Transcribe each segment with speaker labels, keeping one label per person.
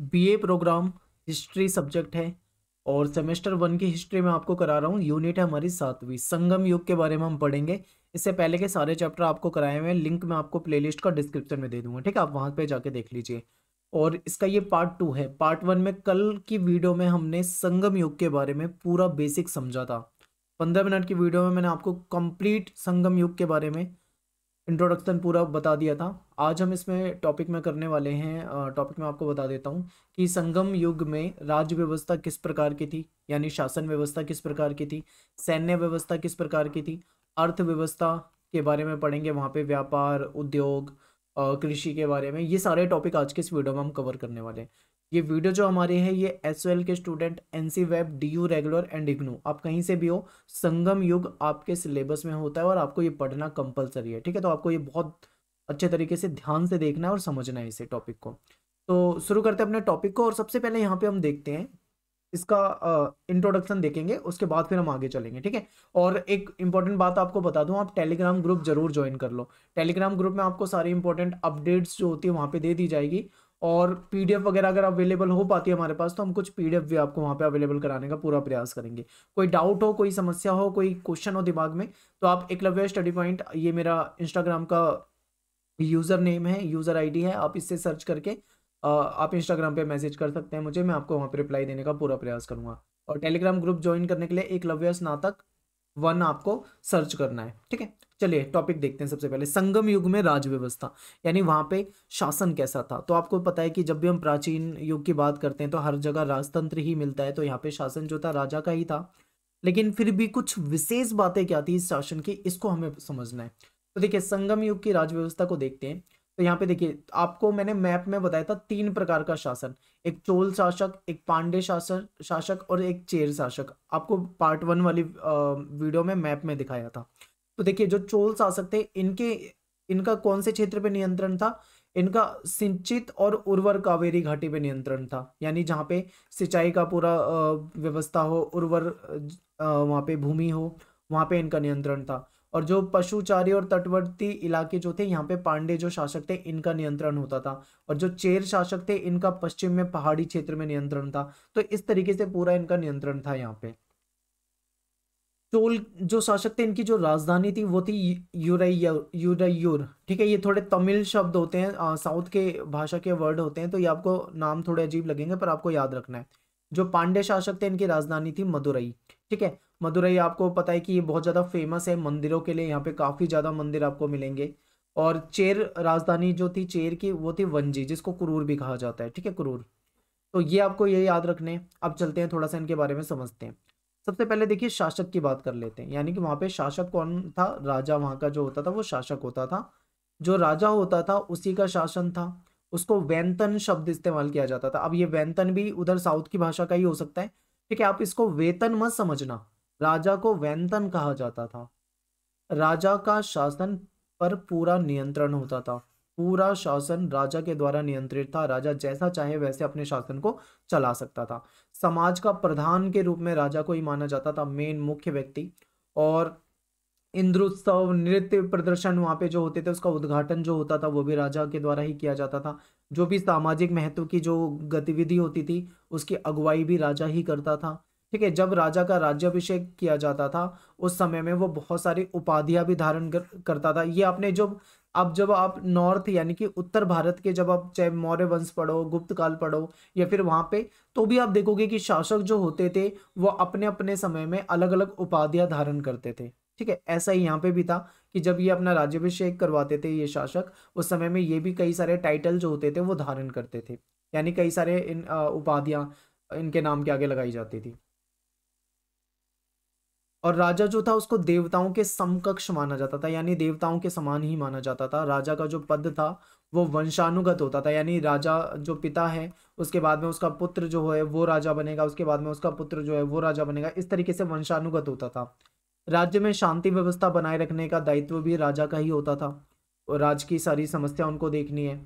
Speaker 1: BA programme history subject है और semester one की हिस्ट्री में आपको करा रहा हूँ यूनिट है हमारी सातवीं संगम युग के बारे में हम पढ़ेंगे इससे पहले के सारे चैप्टर आपको कराए हुए हैं लिंक मैं आपको प्लेलिस्ट का डिस्क्रिप्शन में दे दूंगा ठीक है आप वहाँ पे जाके देख लीजिए और इसका ये पार्ट टू है पार्ट वन में कल की वीडियो में हमने संगम युग के बारे में पूरा बेसिक समझा था पंद्रह मिनट की वीडियो में मैंने आपको कंप्लीट संगम युग के बारे में इंट्रोडक्शन पूरा बता दिया था आज हम इसमें टॉपिक में करने वाले हैं टॉपिक में आपको बता देता हूँ कि संगम युग में राज्य व्यवस्था किस प्रकार की थी यानी शासन व्यवस्था किस प्रकार की थी सैन्य व्यवस्था किस प्रकार की थी अर्थव्यवस्था के बारे में पढ़ेंगे वहाँ पे व्यापार उद्योग कृषि के बारे में ये सारे टॉपिक आज के इस वीडियो में हम कवर करने वाले हैं ये वीडियो जो हमारे हैं ये एस के student N C web D U regular and IGNOU आप कहीं से भी हो संगम युग आपके सिलेबस में होता है और आपको ये पढ़ना कंपलसरी है ठीक है तो आपको ये बहुत अच्छे तरीके से ध्यान से देखना है और समझना है इसे टॉपिक को तो शुरू करते हैं अपने टॉपिक को और सबसे पहले यहाँ पे हम देखते हैं इसका इंट्रोडक्शन देखेंगे उसके बाद फिर हम आगे चलेंगे ठीक है और एक इंपॉर्टेंट बात आपको बता दूं आप टेलीग्राम ग्रुप जरूर ज्वाइन कर लो टेलीग्राम ग्रुप में आपको सारी इंपॉर्टेंट अपडेट्स जो होती है वहाँ पे दे दी जाएगी और पीडीएफ वगैरह अगर अवेलेबल हो पाती है हमारे पास तो हम कुछ पीडीएफ भी आपको वहाँ पे अवेलेबल कराने का पूरा प्रयास करेंगे कोई डाउट हो कोई समस्या हो कोई क्वेश्चन हो दिमाग में तो आप एकलव्य स्टडी पॉइंट ये मेरा इंस्टाग्राम का यूज़र नेम है यूज़र आईडी है आप इससे सर्च करके आप इंस्टाग्राम पे मैसेज कर सकते हैं मुझे मैं आपको वहाँ पर रिप्लाई देने का पूरा प्रयास करूँगा और टेलीग्राम ग्रुप ज्वाइन करने के लिए एक लव्य स्नातक वन आपको सर्च करना है ठीक है चलिए टॉपिक देखते हैं सबसे पहले संगम युग में राज व्यवस्था यानी वहां पे शासन कैसा था तो आपको पता है कि जब भी हम प्राचीन युग की बात करते हैं तो हर जगह राजतंत्र ही मिलता है तो यहाँ पे शासन जो था राजा का ही था लेकिन फिर भी कुछ विशेष बातें क्या थी इस शासन की इसको हमें समझना है तो देखिए संगम युग की राजव्यवस्था को देखते हैं तो यहाँ पे देखिए आपको मैंने मैप में बताया था तीन प्रकार का शासन एक चोल शासक एक पांडे शासक शासक और एक चेर शासक आपको पार्ट वन वाली वीडियो में मैप में दिखाया था तो देखिए जो चोल शासक थे इनके इनका कौन से क्षेत्र पे नियंत्रण था इनका सिंचित और उर्वर कावेरी घाटी पे नियंत्रण था यानी जहाँ पे सिंचाई का पूरा व्यवस्था हो उर्वर वहाँ पे भूमि हो वहाँ पे इनका नियंत्रण था और जो पशुचारी और तटवर्ती इलाके जो थे यहाँ पे पांडे जो शासक थे इनका नियंत्रण होता था और जो चेर शासक थे इनका पश्चिम में पहाड़ी क्षेत्र में नियंत्रण था तो इस तरीके से पूरा इनका नियंत्रण था यहाँ पे चोल जो शासक थे इनकी जो राजधानी थी वो थी यूर यूरैयूर ठीक है ये थोड़े तमिल शब्द होते हैं साउथ के भाषा के वर्ड होते हैं तो ये आपको नाम थोड़े अजीब लगेंगे पर आपको याद रखना है जो पांडे शासक थे इनकी राजधानी थी मदुरई ठीक है मदुरई आपको पता है कि ये बहुत ज़्यादा फेमस है मंदिरों के लिए यहाँ पे काफ़ी ज़्यादा मंदिर आपको मिलेंगे और चेर राजधानी जो थी चेर की वो थी वंजी जिसको कुरूर भी कहा जाता है ठीक है कुरूर तो ये आपको ये याद रखने अब चलते हैं थोड़ा सा इनके बारे में समझते हैं सबसे पहले देखिए शासक की बात कर लेते हैं यानी कि वहाँ पे शासक कौन था राजा वहाँ का जो होता था वो शासक होता था जो राजा होता था उसी का शासन था उसको वैंतन शब्द इस्तेमाल किया जाता था अब ये वैंतन भी उधर साउथ की भाषा का ही हो सकता है ठीक है आप इसको वेतन मत समझना राजा को वैंतन कहा जाता था राजा का शासन पर पूरा नियंत्रण होता था पूरा शासन राजा के द्वारा नियंत्रित था राजा जैसा चाहे वैसे अपने शासन को चला सकता था समाज का प्रधान के रूप में राजा को ही माना जाता था मेन मुख्य व्यक्ति और इंद्रोत्सव नृत्य प्रदर्शन वहाँ पे जो होते थे उसका उद्घाटन जो होता था वो भी राजा के द्वारा ही किया जाता था जो भी सामाजिक महत्व की जो गतिविधि होती थी उसकी अगुवाई भी राजा ही करता था ठीक है जब राजा का राज्याभिषेक किया जाता था उस समय में वो बहुत सारी उपाधियां भी धारण कर, करता था ये आपने जो अब जब आप नॉर्थ यानी कि उत्तर भारत के जब आप चाहे मौर्य वंश पढ़ो गुप्त काल पढ़ो या फिर वहां पे तो भी आप देखोगे कि शासक जो होते थे वो अपने अपने समय में अलग अलग उपाधियां धारण करते थे ठीक है ऐसा ही यहाँ पे भी था कि जब ये अपना राज्यभिषेक करवाते थे ये शासक उस समय में ये भी कई सारे टाइटल जो होते थे वो धारण करते थे यानी कई सारे इन उपाधियां इनके नाम के आगे लगाई जाती थी और राजा जो था उसको देवताओं के समकक्ष माना जाता था यानी देवताओं के समान ही माना जाता था राजा का जो पद था वो वंशानुगत होता था यानी राजा जो पिता है उसके बाद में उसका पुत्र जो है वो राजा बनेगा उसके बाद में उसका पुत्र जो है वो राजा बनेगा इस तरीके से वंशानुगत होता था राज्य में शांति व्यवस्था बनाए रखने का दायित्व भी राजा का ही होता था और राज्य की सारी समस्या उनको देखनी है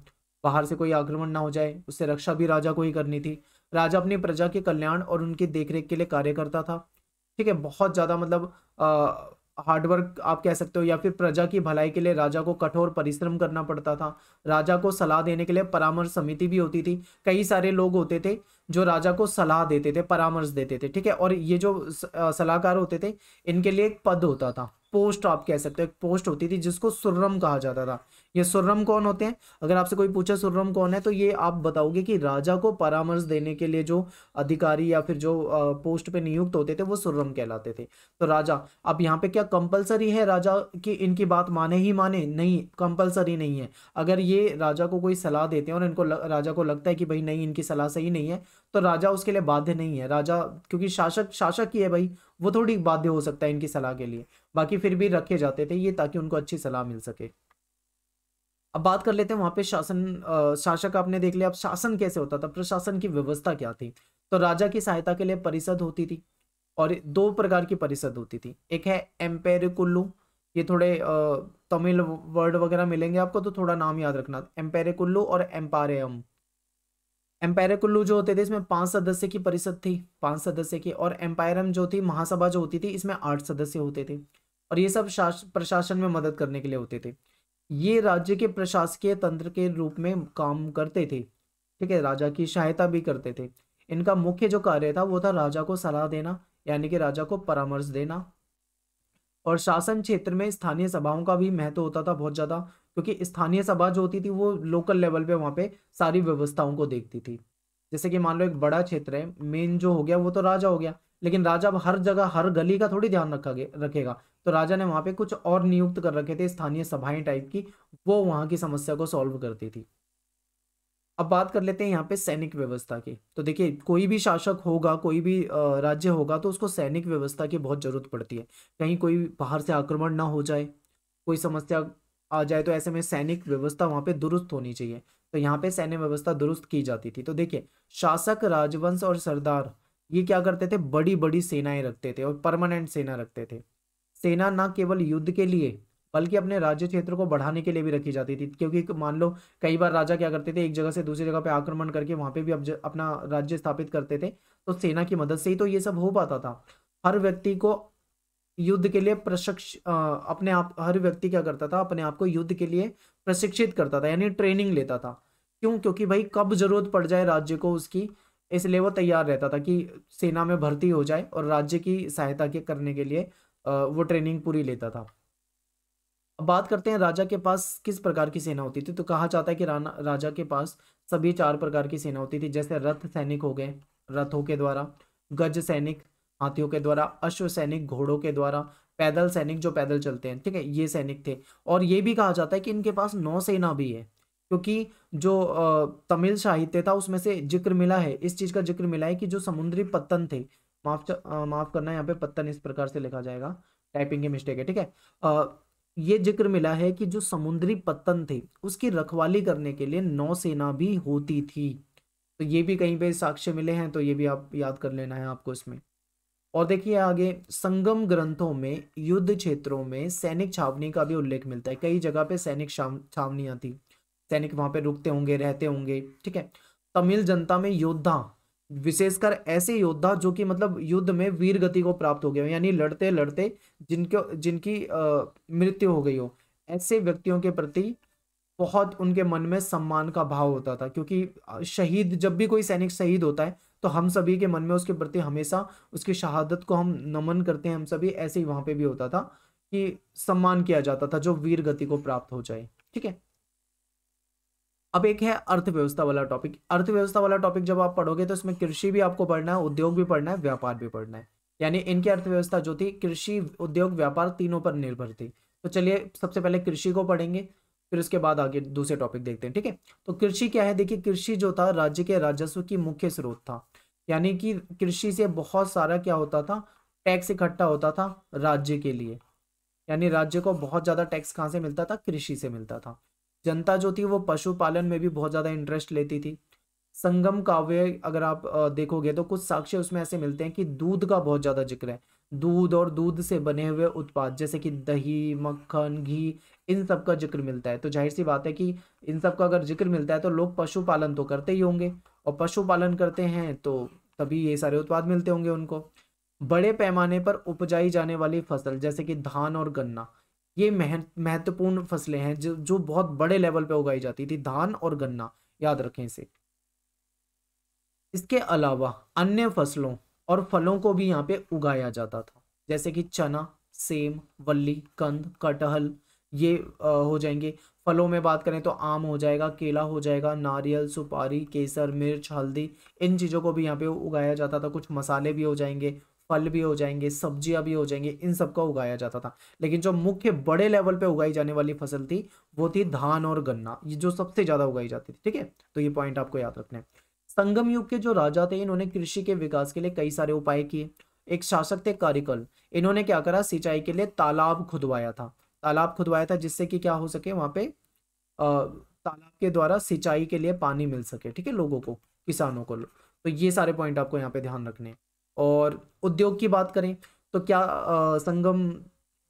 Speaker 1: बाहर से कोई आक्रमण ना हो जाए उससे रक्षा भी राजा को ही करनी थी राजा अपनी प्रजा के कल्याण और उनकी देखरेख के लिए कार्य करता था ठीक है बहुत ज़्यादा मतलब हार्डवर्क आप कह सकते हो या फिर प्रजा की भलाई के लिए राजा को कठोर परिश्रम करना पड़ता था राजा को सलाह देने के लिए परामर्श समिति भी होती थी कई सारे लोग होते थे जो राजा को सलाह देते थे परामर्श देते थे ठीक है और ये जो सलाहकार होते थे इनके लिए एक पद होता था पोस्ट आप कह सकते हो एक पोस्ट होती थी जिसको सुर्रम कहा जाता था ये सुर्रम कौन होते हैं अगर आपसे कोई पूछे सुर्रम कौन है तो ये आप बताओगे कि राजा को परामर्श देने के लिए जो अधिकारी या फिर जो पोस्ट पे नियुक्त होते थे वो सुर्रम कहलाते थे तो राजा अब यहाँ पे क्या कंपलसरी है राजा की इनकी बात माने ही माने नहीं कंपलसरी नहीं है अगर ये राजा को कोई सलाह देते हैं और इनको लग, राजा को लगता है कि भाई नहीं इनकी सलाह सही नहीं है तो राजा उसके लिए बाध्य नहीं है राजा क्योंकि शासक शासक ही है भाई वो थोड़ी बाध्य हो सकता है इनकी सलाह के लिए बाकी फिर भी रखे जाते थे ये ताकि उनको अच्छी सलाह मिल सके अब बात कर लेते हैं वहां पे शासन शासक आपने देख लिया अब शासन कैसे होता था प्रशासन की व्यवस्था क्या थी तो राजा की सहायता के लिए परिषद होती थी और दो प्रकार की परिषद होती थी एक है कुल्लू ये थोड़े तमिल वर्ड वगैरह मिलेंगे आपको तो थोड़ा नाम याद रखना कुल्लू और एम्पायर कुल्लू जो होते थे इसमें पांच सदस्य की परिषद थी पांच सदस्य की और एम्पायरम जो थी महासभा जो होती थी इसमें आठ सदस्य होते थे और ये सब प्रशासन में मदद करने के लिए होते थे ये राज्य के प्रशासकीय तंत्र के रूप में काम करते थे ठीक है राजा की सहायता भी करते थे इनका मुख्य जो कार्य था वो था राजा को सलाह देना यानी कि राजा को परामर्श देना और शासन क्षेत्र में स्थानीय सभाओं का भी महत्व होता था बहुत ज़्यादा क्योंकि स्थानीय सभा जो होती थी वो लोकल लेवल पे वहाँ पे सारी व्यवस्थाओं को देखती थी जैसे कि मान लो एक बड़ा क्षेत्र है मेन जो हो गया वो तो राजा हो गया लेकिन राजा अब हर जगह हर गली का थोड़ी ध्यान रखा रखेगा तो राजा ने वहां पे कुछ और नियुक्त कर रखे थे स्थानीय सभाएं टाइप की वो वहां की समस्या को सॉल्व करती थी अब बात कर लेते हैं यहाँ पे सैनिक व्यवस्था की तो देखिए कोई भी शासक होगा कोई भी राज्य होगा तो उसको सैनिक व्यवस्था की बहुत ज़रूरत पड़ती है कहीं कोई बाहर से आक्रमण ना हो जाए कोई समस्या आ जाए तो ऐसे में सैनिक व्यवस्था वहाँ पे दुरुस्त होनी चाहिए तो यहाँ पे सैन्य व्यवस्था दुरुस्त की जाती थी तो देखिए शासक राजवंश और सरदार ये क्या करते थे बड़ी बड़ी सेनाएं रखते थे और परमानेंट सेना रखते थे सेना ना केवल युद्ध के लिए बल्कि अपने राज्य क्षेत्र को बढ़ाने के लिए भी रखी जाती थी क्योंकि मान लो कई बार राजा क्या करते थे एक जगह से दूसरी जगह पे आक्रमण करके वहां पे भी अब अपना राज्य स्थापित करते थे तो सेना की मदद से ही तो ये सब हो पाता था हर व्यक्ति को युद्ध के लिए प्रशिक्ष अपने आप हर व्यक्ति क्या करता था अपने आप को युद्ध के लिए प्रशिक्षित करता था यानी ट्रेनिंग लेता था क्यों क्योंकि भाई कब जरूरत पड़ जाए राज्य को उसकी इसलिए वो तैयार रहता था कि सेना में भर्ती हो जाए और राज्य की सहायता के करने के लिए वो ट्रेनिंग पूरी लेता था अब बात करते हैं राजा के पास किस प्रकार की सेना होती थी तो कहा जाता है कि राजा के पास सभी चार प्रकार की सेना होती थी जैसे रथ सैनिक हो गए रथों के द्वारा गज सैनिक हाथियों के द्वारा अश्व सैनिक घोड़ों के द्वारा पैदल सैनिक जो पैदल चलते हैं ठीक है ये सैनिक थे और ये भी कहा जाता है कि इनके पास नौसेना भी है क्योंकि जो तमिल साहित्य था उसमें से जिक्र मिला है इस चीज़ का जिक्र मिला है कि जो समुद्री पत्तन थे माफ माफ करना यहाँ पे पत्तन इस प्रकार से लिखा जाएगा टाइपिंग की मिस्टेक है ठीक है ये जिक्र मिला है कि जो समुद्री पत्तन थे उसकी रखवाली करने के लिए नौसेना भी होती थी तो ये भी कहीं पे साक्ष्य मिले हैं तो ये भी आप याद कर लेना है आपको इसमें और देखिए आगे संगम ग्रंथों में युद्ध क्षेत्रों में सैनिक छावनी का भी उल्लेख मिलता है कई जगह पे सैनिक छावनियां थी सैनिक वहां पे रुकते होंगे रहते होंगे ठीक है तमिल जनता में योद्धा विशेषकर ऐसे योद्धा जो कि मतलब युद्ध में वीर गति को प्राप्त हो गए हो यानी लड़ते लड़ते जिनके जिनकी मृत्यु हो गई हो ऐसे व्यक्तियों के प्रति बहुत उनके मन में सम्मान का भाव होता था क्योंकि शहीद जब भी कोई सैनिक शहीद होता है तो हम सभी के मन में उसके प्रति हमेशा उसकी शहादत को हम नमन करते हैं हम सभी ऐसे ही वहां पे भी होता था कि सम्मान किया जाता था जो वीर गति को प्राप्त हो जाए ठीक है अब एक है अर्थव्यवस्था वाला टॉपिक अर्थव्यवस्था वाला टॉपिक जब आप पढ़ोगे तो इसमें कृषि भी आपको पढ़ना है उद्योग भी पढ़ना है व्यापार भी पढ़ना है यानी इनकी अर्थव्यवस्था जो थी कृषि उद्योग व्यापार तीनों पर निर्भर थी तो चलिए सबसे पहले कृषि को पढ़ेंगे फिर उसके बाद आगे दूसरे टॉपिक देखते हैं ठीक है तो कृषि क्या है देखिए कृषि जो था राज्य के राजस्व की मुख्य स्रोत था यानी कि कृषि से बहुत सारा क्या होता था टैक्स इकट्ठा होता था राज्य के लिए यानी राज्य को बहुत ज़्यादा टैक्स कहाँ से मिलता था कृषि से मिलता था जनता जो थी वो पशुपालन में भी बहुत ज़्यादा इंटरेस्ट लेती थी संगम काव्य अगर आप देखोगे तो कुछ साक्ष्य उसमें ऐसे मिलते हैं कि दूध का बहुत ज़्यादा जिक्र है दूध और दूध से बने हुए उत्पाद जैसे कि दही मक्खन घी इन सब का जिक्र मिलता है तो जाहिर सी बात है कि इन सब का अगर जिक्र मिलता है तो लोग पशुपालन तो करते ही होंगे और पशुपालन करते हैं तो तभी ये सारे उत्पाद मिलते होंगे उनको बड़े पैमाने पर उपजाई जाने वाली फसल जैसे कि धान और गन्ना ये महत्वपूर्ण फसलें हैं जो जो बहुत बड़े लेवल पे उगाई जाती थी धान और गन्ना याद रखें इसे इसके अलावा अन्य फसलों और फलों को भी यहाँ पे उगाया जाता था जैसे कि चना सेम वल्ली कंद कटहल ये आ, हो जाएंगे फलों में बात करें तो आम हो जाएगा केला हो जाएगा नारियल सुपारी केसर मिर्च हल्दी इन चीज़ों को भी यहाँ पे उगाया जाता था कुछ मसाले भी हो जाएंगे फल भी हो जाएंगे सब्जियां भी हो जाएंगी इन सब का उगाया जाता था लेकिन जो मुख्य बड़े लेवल पे उगाई जाने वाली फसल थी वो थी धान और गन्ना ये जो सबसे ज़्यादा उगाई जाती थी ठीक है तो ये पॉइंट आपको याद रखना है संगम युग के जो राजा थे इन्होंने कृषि के विकास के लिए कई सारे उपाय किए एक शासक थे कारिकल इन्होंने क्या करा सिंचाई के लिए तालाब खुदवाया था तालाब खुदवाया था जिससे कि क्या हो सके वहाँ पे तालाब के द्वारा सिंचाई के लिए पानी मिल सके ठीक है लोगों को किसानों को तो ये सारे पॉइंट आपको यहाँ पे ध्यान रखने हैं और उद्योग की बात करें तो क्या आ, संगम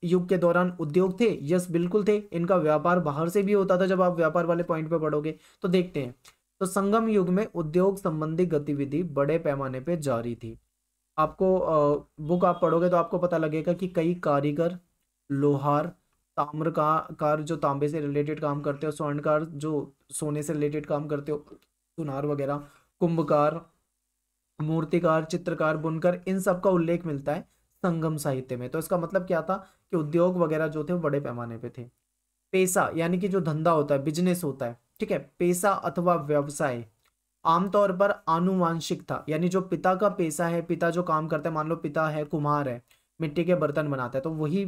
Speaker 1: युग के दौरान उद्योग थे यस बिल्कुल थे इनका व्यापार बाहर से भी होता था जब आप व्यापार वाले पॉइंट पे पढ़ोगे तो देखते हैं तो संगम युग में उद्योग संबंधी गतिविधि बड़े पैमाने पे जारी थी आपको आ, बुक आप पढ़ोगे तो आपको पता लगेगा कि कई कारीगर लोहार ताम्र का कार जो तांबे से रिलेटेड काम करते हो स्वर्णकार जो सोने से रिलेटेड काम करते हो सुनार वगैरह कुंभकार मूर्तिकार चित्रकार बुनकर इन सब का उल्लेख मिलता है संगम साहित्य में तो इसका मतलब क्या था कि उद्योग वगैरह जो थे बड़े पैमाने पे थे पेशा यानी कि जो धंधा होता है बिजनेस होता है ठीक है पेशा अथवा व्यवसाय आमतौर पर आनुवांशिक था यानी जो पिता का पेशा है पिता जो काम करते हैं मान लो पिता है कुमार है मिट्टी के बर्तन बनाता है तो वही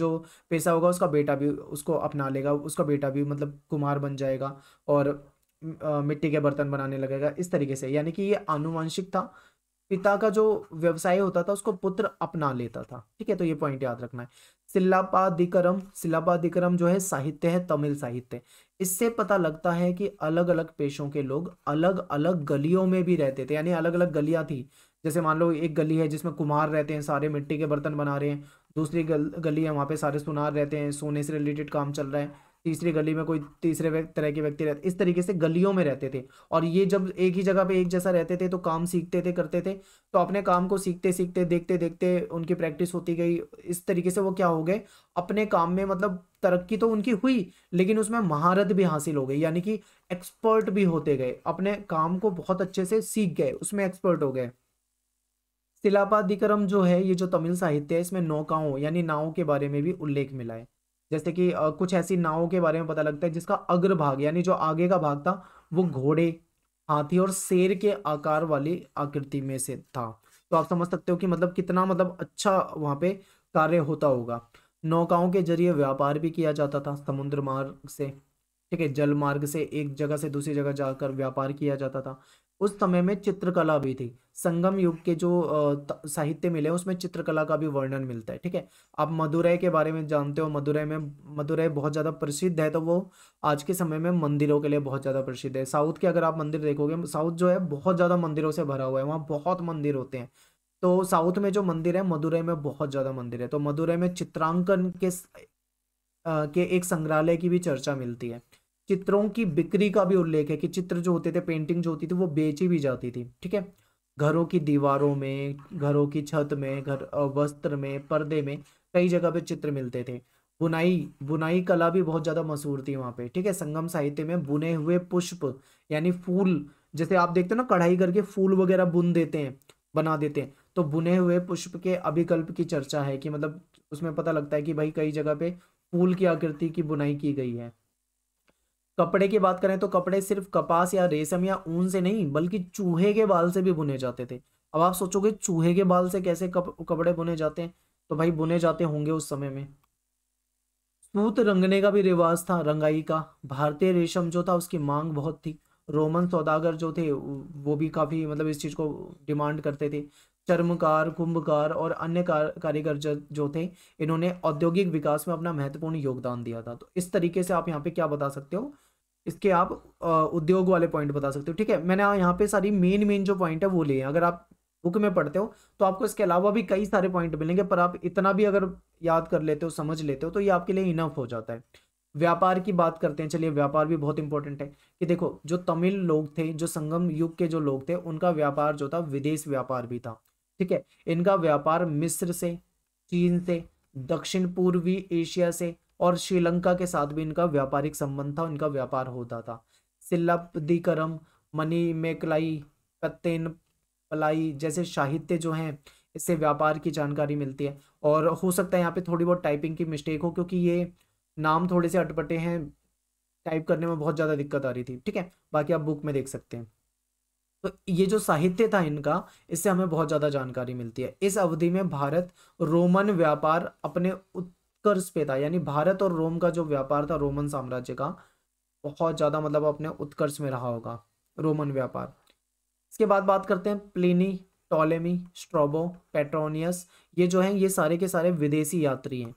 Speaker 1: जो पेशा होगा उसका बेटा भी उसको अपना लेगा उसका बेटा भी मतलब कुमार बन जाएगा और मिट्टी के बर्तन बनाने लगेगा इस तरीके से यानी कि ये आनुवंशिक था पिता का जो व्यवसाय होता था उसको पुत्र अपना लेता था ठीक है तो ये पॉइंट याद रखना है सिल्लापाधिकरम सिलापाधिकरम जो है साहित्य है तमिल साहित्य इससे पता लगता है कि अलग अलग पेशों के लोग अलग अलग गलियों में भी रहते थे यानी अलग अलग गलियां थी जैसे मान लो एक गली है जिसमें कुमार रहते हैं सारे मिट्टी के बर्तन बना रहे हैं दूसरी गल, गली है वहाँ पे सारे सुनार रहते हैं सोने से रिलेटेड काम चल रहा है तीसरी गली में कोई तीसरे तरह के व्यक्ति रहते इस तरीके से गलियों में रहते थे और ये जब एक ही जगह पे एक जैसा रहते थे तो काम सीखते थे करते थे तो अपने काम को सीखते सीखते देखते देखते उनकी प्रैक्टिस होती गई इस तरीके से वो क्या हो गए अपने काम में मतलब तरक्की तो उनकी हुई लेकिन उसमें महारत भी हासिल हो गई यानी कि एक्सपर्ट भी होते गए अपने काम को बहुत अच्छे से सीख गए उसमें एक्सपर्ट हो गए शिलापाधिक्रम जो है ये जो तमिल साहित्य है इसमें नौकाओं यानी नावों के बारे में भी उल्लेख मिला है जैसे कि कुछ ऐसी नावों के बारे में पता लगता है जिसका अग्रभाग यानी जो आगे का भाग था वो घोड़े हाथी और शेर के आकार वाली आकृति में से था तो आप समझ सकते हो कि मतलब कितना मतलब अच्छा वहां पे कार्य होता होगा नौकाओं के जरिए व्यापार भी किया जाता था समुद्र मार्ग से ठीक है जल मार्ग से एक जगह से दूसरी जगह जाकर व्यापार किया जाता था उस समय में चित्रकला भी थी संगम युग के जो साहित्य मिले उसमें चित्रकला का भी वर्णन मिलता है ठीक है आप मदुरई के बारे में जानते हो मदुरई में मदुरई बहुत ज़्यादा प्रसिद्ध है तो वो आज के समय में मंदिरों के लिए बहुत ज़्यादा प्रसिद्ध है साउथ के अगर आप मंदिर देखोगे साउथ जो है बहुत ज़्यादा मंदिरों से भरा हुआ है वहाँ बहुत मंदिर होते हैं तो साउथ में जो मंदिर है मदुरई में बहुत ज़्यादा मंदिर है तो मदुरई में चित्रांकन के के एक संग्रहालय की भी चर्चा मिलती है चित्रों की बिक्री का भी उल्लेख है कि चित्र जो होते थे पेंटिंग जो होती थी वो बेची भी जाती थी ठीक है घरों की दीवारों में घरों की छत में घर वस्त्र में पर्दे में कई जगह पे चित्र मिलते थे बुनाई बुनाई कला भी बहुत ज़्यादा मशहूर थी वहाँ पे ठीक है संगम साहित्य में बुने हुए पुष्प यानी फूल जैसे आप देखते हो ना कढ़ाई करके फूल वगैरह बुन देते हैं बना देते हैं तो बुने हुए पुष्प के अभिकल्प की चर्चा है कि मतलब उसमें पता लगता है कि भाई कई जगह पे फूल की आकृति की बुनाई की गई है कपड़े की बात करें तो कपड़े सिर्फ कपास या रेशम या ऊन से नहीं बल्कि चूहे के बाल से भी बुने जाते थे अब आप सोचोगे चूहे के बाल से कैसे कप, कपड़े बुने जाते हैं तो भाई बुने जाते होंगे उस समय में सूत रंगने का भी रिवाज था रंगाई का भारतीय रेशम जो था उसकी मांग बहुत थी रोमन सौदागर जो थे वो भी काफ़ी मतलब इस चीज़ को डिमांड करते थे चर्मकार कुंभकार और अन्य कार, कारीगर जो थे इन्होंने औद्योगिक विकास में अपना महत्वपूर्ण योगदान दिया था तो इस तरीके से आप यहाँ पे क्या बता सकते हो इसके आप उद्योग वाले पॉइंट बता सकते हो ठीक है मैंने यहाँ पे सारी मेन मेन जो पॉइंट है वो लिए अगर आप बुक में पढ़ते हो तो आपको इसके अलावा भी कई सारे पॉइंट मिलेंगे पर आप इतना भी अगर याद कर लेते हो समझ लेते हो तो ये आपके लिए इनफ हो जाता है व्यापार की बात करते हैं चलिए व्यापार भी बहुत इंपॉर्टेंट है कि देखो जो तमिल लोग थे जो संगम युग के जो लोग थे उनका व्यापार जो था विदेश व्यापार भी था ठीक है इनका व्यापार मिस्र से चीन से दक्षिण पूर्वी एशिया से और श्रीलंका के साथ भी इनका व्यापारिक संबंध था इनका व्यापार होता था सिल्लापदिकरम मनी मेकलाई कत्तेन पलाई जैसे साहित्य जो हैं इससे व्यापार की जानकारी मिलती है और हो सकता है यहाँ पे थोड़ी बहुत टाइपिंग की मिस्टेक हो क्योंकि ये नाम थोड़े से अटपटे हैं टाइप करने में बहुत ज़्यादा दिक्कत आ रही थी ठीक है बाकी आप बुक में देख सकते हैं तो ये जो साहित्य था इनका इससे हमें बहुत ज़्यादा जानकारी मिलती है इस अवधि में भारत रोमन व्यापार अपने उत... उत्कर्ष पे था यानी भारत और रोम का जो व्यापार था रोमन साम्राज्य का बहुत ज़्यादा मतलब अपने उत्कर्ष में रहा होगा रोमन व्यापार इसके बाद बात करते हैं प्लिनी टॉलेमी स्ट्रोबो पेट्रोनियस ये जो हैं ये सारे के सारे विदेशी यात्री हैं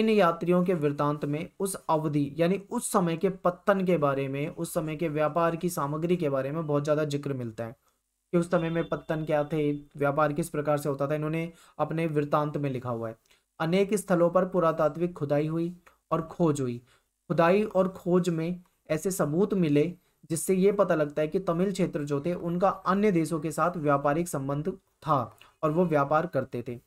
Speaker 1: इन यात्रियों के वृतांत में उस अवधि यानी उस समय के पत्तन के बारे में उस समय के व्यापार की सामग्री के बारे में बहुत ज़्यादा जिक्र मिलता है कि उस समय में पत्तन क्या थे व्यापार किस प्रकार से होता था इन्होंने अपने वृतांत में लिखा हुआ है अनेक स्थलों पर पुरातात्विक खुदाई हुई और खोज हुई खुदाई और खोज में ऐसे सबूत मिले जिससे ये पता लगता है कि तमिल क्षेत्र जो थे उनका अन्य देशों के साथ व्यापारिक संबंध था और वो व्यापार करते थे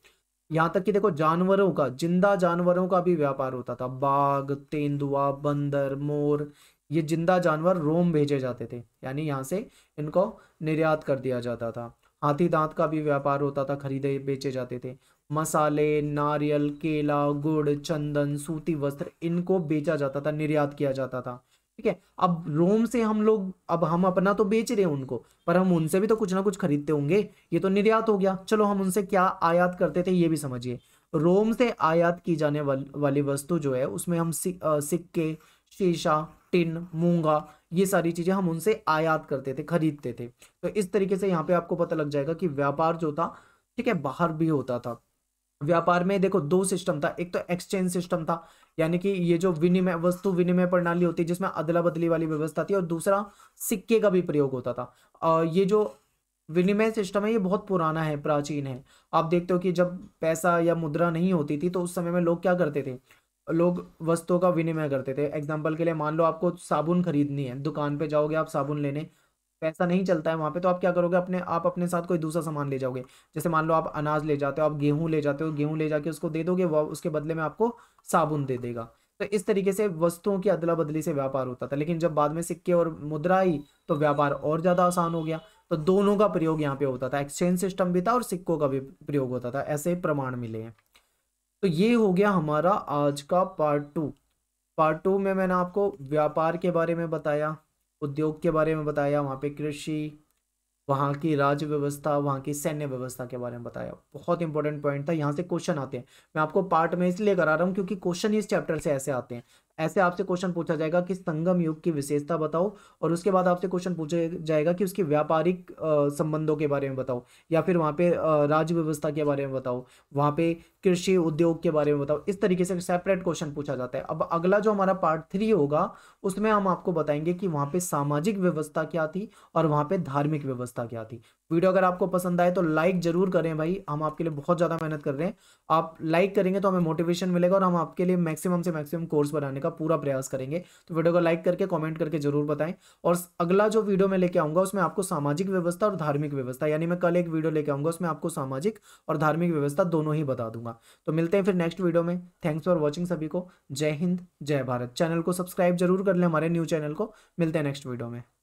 Speaker 1: यहाँ तक कि देखो जानवरों का जिंदा जानवरों का भी व्यापार होता था बाघ तेंदुआ बंदर मोर ये जिंदा जानवर रोम भेजे जाते थे यानी यहाँ से इनको निर्यात कर दिया जाता था हाथी दांत का भी व्यापार होता था खरीदे बेचे जाते थे मसाले नारियल केला गुड़ चंदन सूती वस्त्र इनको बेचा जाता था निर्यात किया जाता था ठीक है अब रोम से हम लोग अब हम अपना तो बेच रहे हैं उनको पर हम उनसे भी तो कुछ ना कुछ खरीदते होंगे ये तो निर्यात हो गया चलो हम उनसे क्या आयात करते थे ये भी समझिए रोम से आयात की जाने वाल, वाली वस्तु जो है उसमें हम सि, आ, सिक्के शीशा टिन मूंगा ये सारी चीज़ें हम उनसे आयात करते थे खरीदते थे तो इस तरीके से यहाँ पे आपको पता लग जाएगा कि व्यापार जो था ठीक है बाहर भी होता था व्यापार में देखो दो सिस्टम था एक तो एक्सचेंज सिस्टम था यानी कि ये जो विनिमय वस्तु विनिमय प्रणाली होती है जिसमें अदला बदली वाली व्यवस्था थी और दूसरा सिक्के का भी प्रयोग होता था और ये जो विनिमय सिस्टम है ये बहुत पुराना है प्राचीन है आप देखते हो कि जब पैसा या मुद्रा नहीं होती थी तो उस समय में लोग क्या करते थे लोग वस्तुओं का विनिमय करते थे एग्जाम्पल के लिए मान लो आपको साबुन खरीदनी है दुकान पर जाओगे आप साबुन लेने पैसा नहीं चलता है वहाँ पे तो आप क्या करोगे अपने आप अपने साथ कोई दूसरा सामान ले जाओगे जैसे मान लो आप अनाज ले जाते हो आप गेहूँ ले जाते हो गेहूँ ले जाके उसको दे दोगे वह उसके बदले में आपको साबुन दे देगा तो इस तरीके से वस्तुओं की अदला बदली से व्यापार होता था लेकिन जब बाद में सिक्के और मुद्रा आई तो व्यापार और ज़्यादा आसान हो गया तो दोनों का प्रयोग यहाँ पे होता था एक्सचेंज सिस्टम भी था और सिक्कों का भी प्रयोग होता था ऐसे प्रमाण मिले हैं तो ये हो गया हमारा आज का पार्ट टू पार्ट टू में मैंने आपको व्यापार के बारे में बताया उद्योग के बारे में बताया वहाँ पे कृषि वहाँ की राज्य व्यवस्था वहाँ की सैन्य व्यवस्था के बारे में बताया बहुत इंपॉर्टेंट पॉइंट था यहाँ से क्वेश्चन आते हैं मैं आपको पार्ट में इसलिए करा रहा हूँ क्योंकि क्वेश्चन इस चैप्टर से ऐसे आते हैं ऐसे आपसे क्वेश्चन पूछा जाएगा कि संगम युग की विशेषता बताओ और उसके बाद आपसे क्वेश्चन पूछा जाएगा कि उसके व्यापारिक संबंधों के बारे में बताओ या फिर वहाँ पे राज्य व्यवस्था के बारे में बताओ वहाँ पे कृषि उद्योग के बारे में बताओ इस तरीके से सेपरेट क्वेश्चन पूछा जाता है अब अगला जो हमारा पार्ट थ्री होगा उसमें हम आपको बताएंगे कि वहाँ पे सामाजिक व्यवस्था क्या थी और वहाँ पे धार्मिक व्यवस्था क्या थी वीडियो अगर आपको पसंद आए तो लाइक जरूर करें भाई हम आपके लिए बहुत ज़्यादा मेहनत कर रहे हैं आप लाइक करेंगे तो हमें मोटिवेशन मिलेगा और हम आपके लिए मैक्सिमम से मैक्सिमम कोर्स बनाने का पूरा प्रयास करेंगे तो वीडियो को लाइक करके कॉमेंट करके जरूर बताएं और अगला जो वीडियो मैं लेके आऊँगा उसमें आपको सामाजिक व्यवस्था और धार्मिक व्यवस्था यानी मैं कल एक वीडियो लेके आऊँगा उसमें आपको सामाजिक और धार्मिक व्यवस्था दोनों ही बता दूंगा तो मिलते हैं फिर नेक्स्ट वीडियो में थैंक्स फॉर वॉचिंग सभी को जय हिंद जय भारत चैनल को सब्सक्राइब जरूर कर लें हमारे न्यू चैनल को मिलते हैं नेक्स्ट वीडियो में